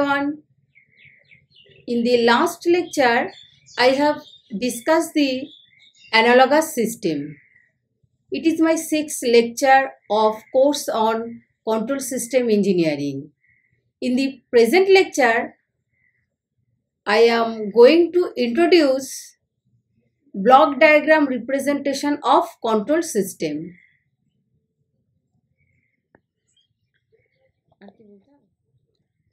everyone. In the last lecture, I have discussed the analogous system. It is my sixth lecture of course on control system engineering. In the present lecture, I am going to introduce block diagram representation of control system.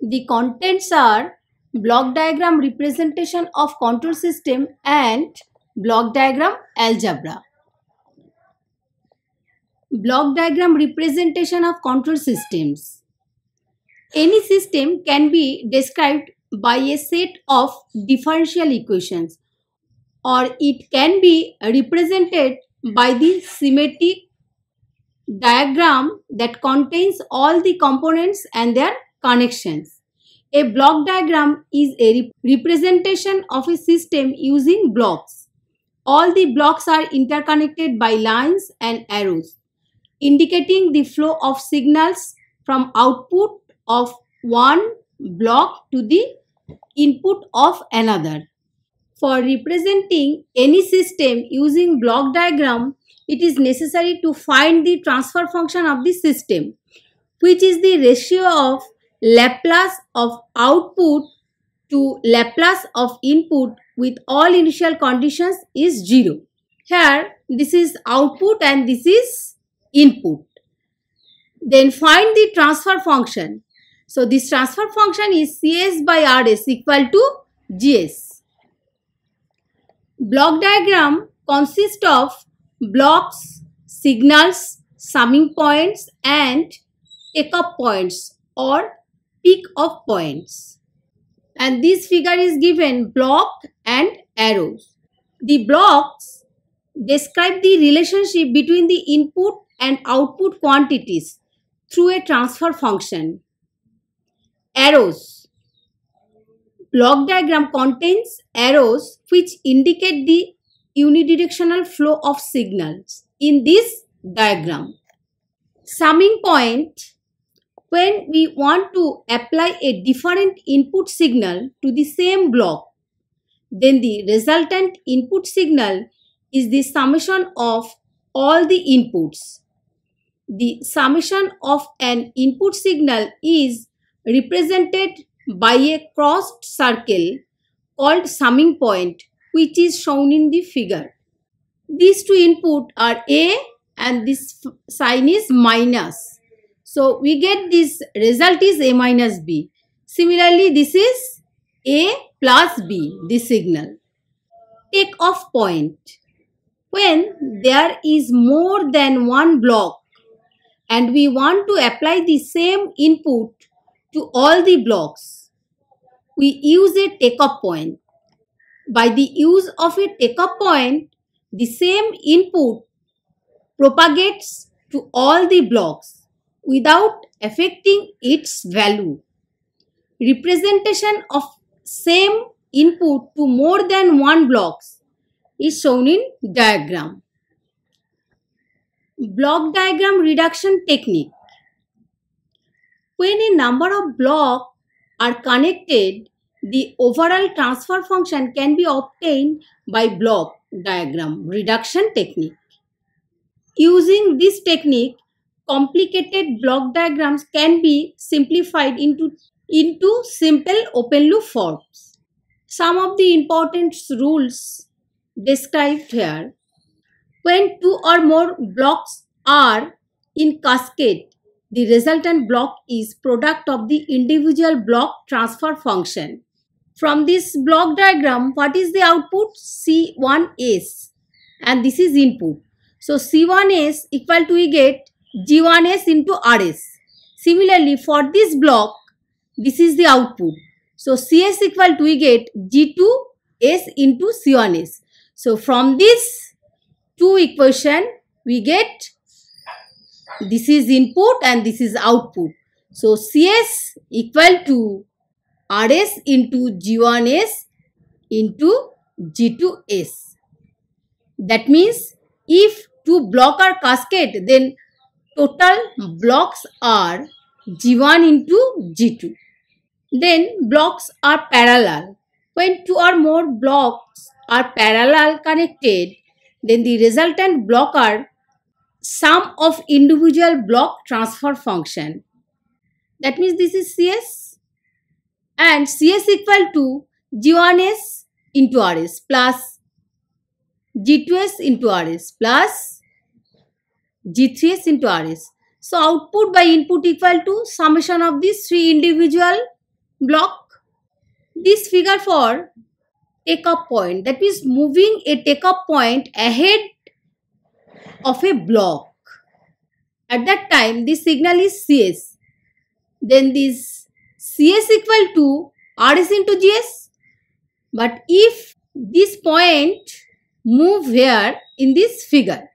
The contents are block diagram representation of control system and block diagram algebra. Block diagram representation of control systems. Any system can be described by a set of differential equations or it can be represented by the symmetric diagram that contains all the components and their connections. A block diagram is a representation of a system using blocks. All the blocks are interconnected by lines and arrows, indicating the flow of signals from output of one block to the input of another. For representing any system using block diagram, it is necessary to find the transfer function of the system, which is the ratio of Laplace of output to Laplace of input with all initial conditions is 0. Here this is output and this is input. Then find the transfer function. So this transfer function is Cs by Rs equal to Gs. Block diagram consists of blocks, signals, summing points and take-up points or peak of points. And this figure is given block and arrows. The blocks describe the relationship between the input and output quantities through a transfer function. Arrows. Block diagram contains arrows which indicate the unidirectional flow of signals in this diagram. Summing point when we want to apply a different input signal to the same block, then the resultant input signal is the summation of all the inputs. The summation of an input signal is represented by a crossed circle called summing point which is shown in the figure. These two inputs are A and this sign is minus. So we get this result is A minus B. Similarly, this is A plus B, this signal. Take off point. When there is more than one block and we want to apply the same input to all the blocks, we use a take off point. By the use of a take off point, the same input propagates to all the blocks without affecting its value. Representation of same input to more than one blocks is shown in diagram. Block diagram reduction technique. When a number of blocks are connected, the overall transfer function can be obtained by block diagram reduction technique. Using this technique, complicated block diagrams can be simplified into, into simple open loop forms. Some of the important rules described here. When two or more blocks are in cascade, the resultant block is product of the individual block transfer function. From this block diagram, what is the output? C1S and this is input. So C1S equal to we get G1S into RS. Similarly, for this block, this is the output. So, CS equal to we get G2S into C1S. So, from this two equation, we get this is input and this is output. So, CS equal to RS into G1S into G2S. That means if two block are cascade, then total blocks are G1 into G2. Then blocks are parallel. When two or more blocks are parallel connected, then the resultant block are sum of individual block transfer function. That means this is CS and CS equal to G1S into RS plus G2S into RS plus G3S into RS. So output by input equal to summation of these three individual block. This figure for take up point that means moving a take up point ahead of a block. At that time this signal is CS. Then this CS equal to RS into GS. But if this point move here in this figure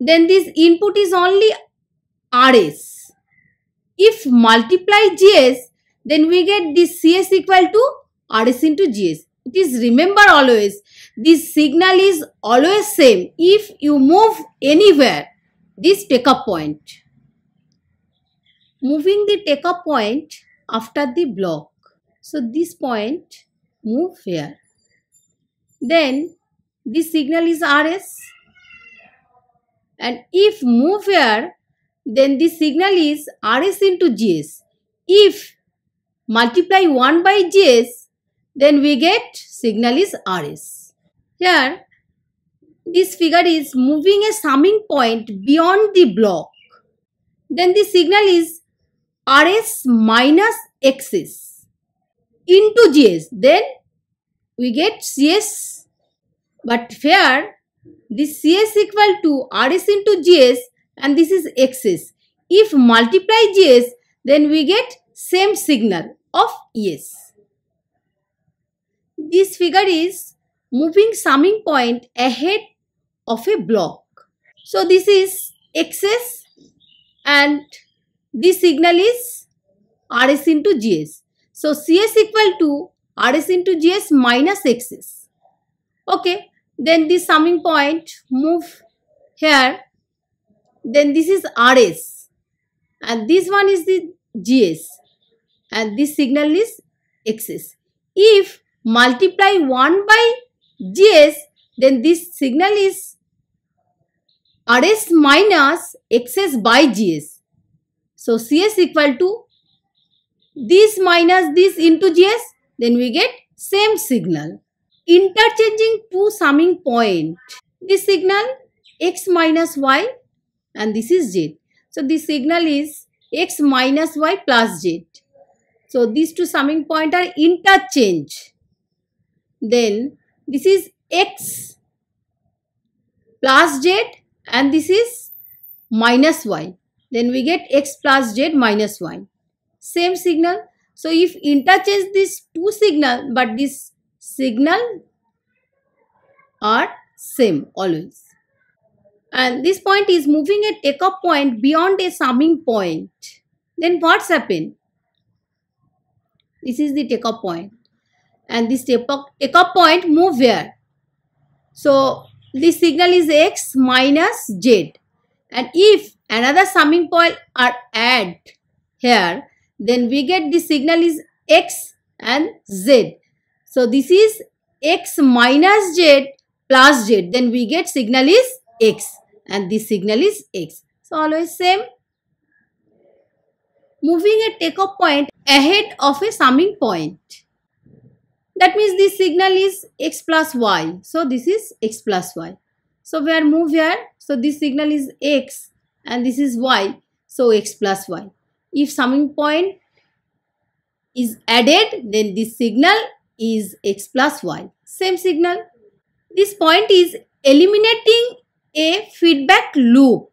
then this input is only RS. If multiply GS, then we get this CS equal to RS into GS. It is remember always, this signal is always same. If you move anywhere, this take up point. Moving the take up point after the block. So this point move here. Then this signal is RS and if move here then the signal is rs into gs if multiply 1 by gs then we get signal is rs here this figure is moving a summing point beyond the block then the signal is rs minus xs into gs then we get cs but here this CS equal to RS into GS and this is XS. If multiply GS then we get same signal of ES. This figure is moving summing point ahead of a block. So this is XS and this signal is RS into GS. So CS equal to RS into GS minus XS. Okay then the summing point move here then this is RS and this one is the GS and this signal is XS. If multiply 1 by GS then this signal is RS minus XS by GS. So CS equal to this minus this into GS then we get same signal interchanging two summing point. This signal x minus y and this is z. So this signal is x minus y plus z. So these two summing point are interchange. Then this is x plus z and this is minus y. Then we get x plus z minus y. Same signal. So if interchange these two signal but this signal are same always. And this point is moving a take up point beyond a summing point. Then what's happen? This is the take up And this take up, take up point move here. So the signal is x minus z. And if another summing point are add here, then we get the signal is x and z so this is x minus z plus z. Then we get signal is x and this signal is x. So always same. Moving a takeoff point ahead of a summing point. That means this signal is x plus y. So this is x plus y. So we are move here. So this signal is x and this is y. So x plus y. If summing point is added then this signal is x plus y. Same signal. This point is eliminating a feedback loop.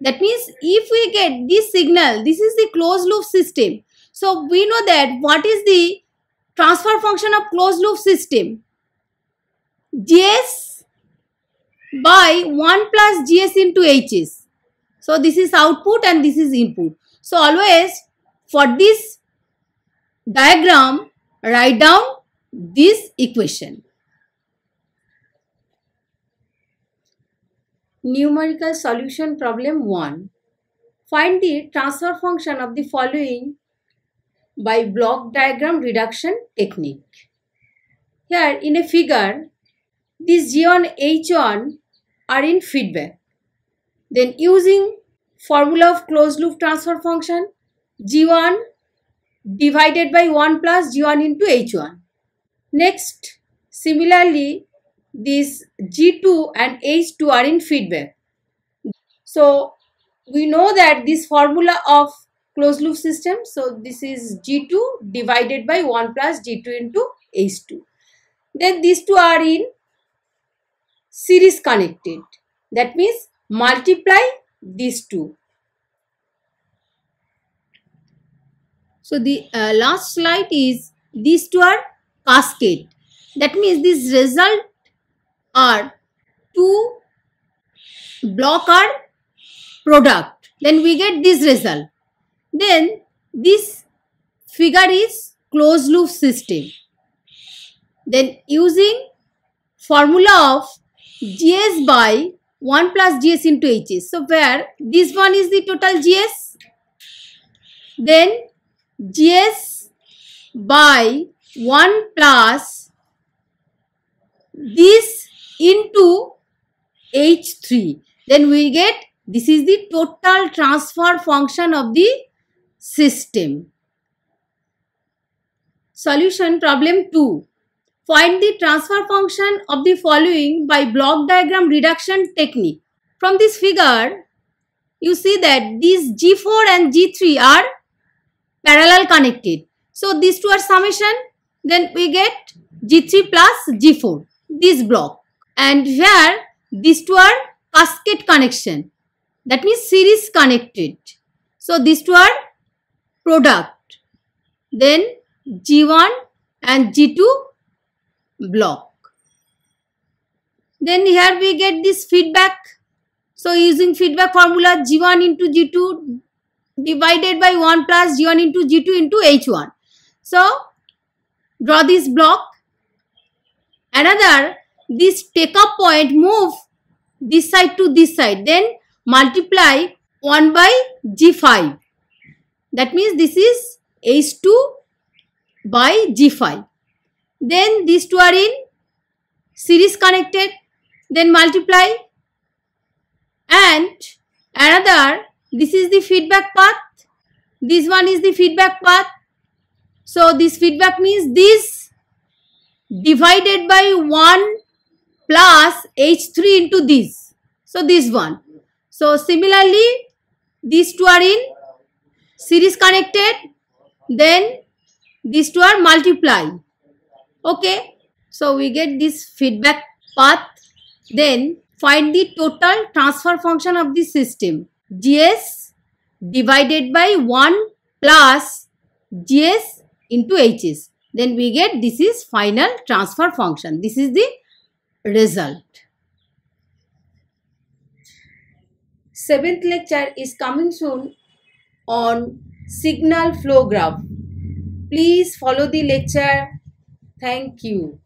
That means if we get this signal, this is the closed loop system. So we know that what is the transfer function of closed loop system? GS by 1 plus GS into HS. So this is output and this is input. So always for this diagram, write down this equation. Numerical solution problem 1. Find the transfer function of the following by block diagram reduction technique. Here in a figure, this G1, H1 are in feedback. Then using formula of closed loop transfer function, G1 divided by 1 plus g1 into h1. Next, similarly, these g2 and h2 are in feedback. So, we know that this formula of closed loop system, so this is g2 divided by 1 plus g2 into h2. Then these two are in series connected. That means multiply these two. So the uh, last slide is these two are cascade. That means this result are two block product. Then we get this result. Then this figure is closed loop system. Then using formula of GS by 1 plus GS into HS. So where this one is the total GS. Then Gs by 1 plus this into H3. Then we get this is the total transfer function of the system. Solution problem 2. Find the transfer function of the following by block diagram reduction technique. From this figure, you see that these G4 and G3 are parallel connected. So these two are summation. Then we get G3 plus G4. This block. And here these two are cascade connection. That means series connected. So these two are product. Then G1 and G2 block. Then here we get this feedback. So using feedback formula G1 into G2 divided by 1 plus G1 into G2 into H1. So, draw this block. Another, this take up point move this side to this side. Then multiply 1 by G5. That means this is H2 by G5. Then these two are in series connected. Then multiply and another this is the feedback path. This one is the feedback path. So this feedback means this divided by 1 plus H3 into this. So this one. So similarly, these two are in series connected. Then these two are multiply. Okay. So we get this feedback path. Then find the total transfer function of the system. GS divided by 1 plus GS into HS. Then we get this is final transfer function. This is the result. Seventh lecture is coming soon on signal flow graph. Please follow the lecture. Thank you.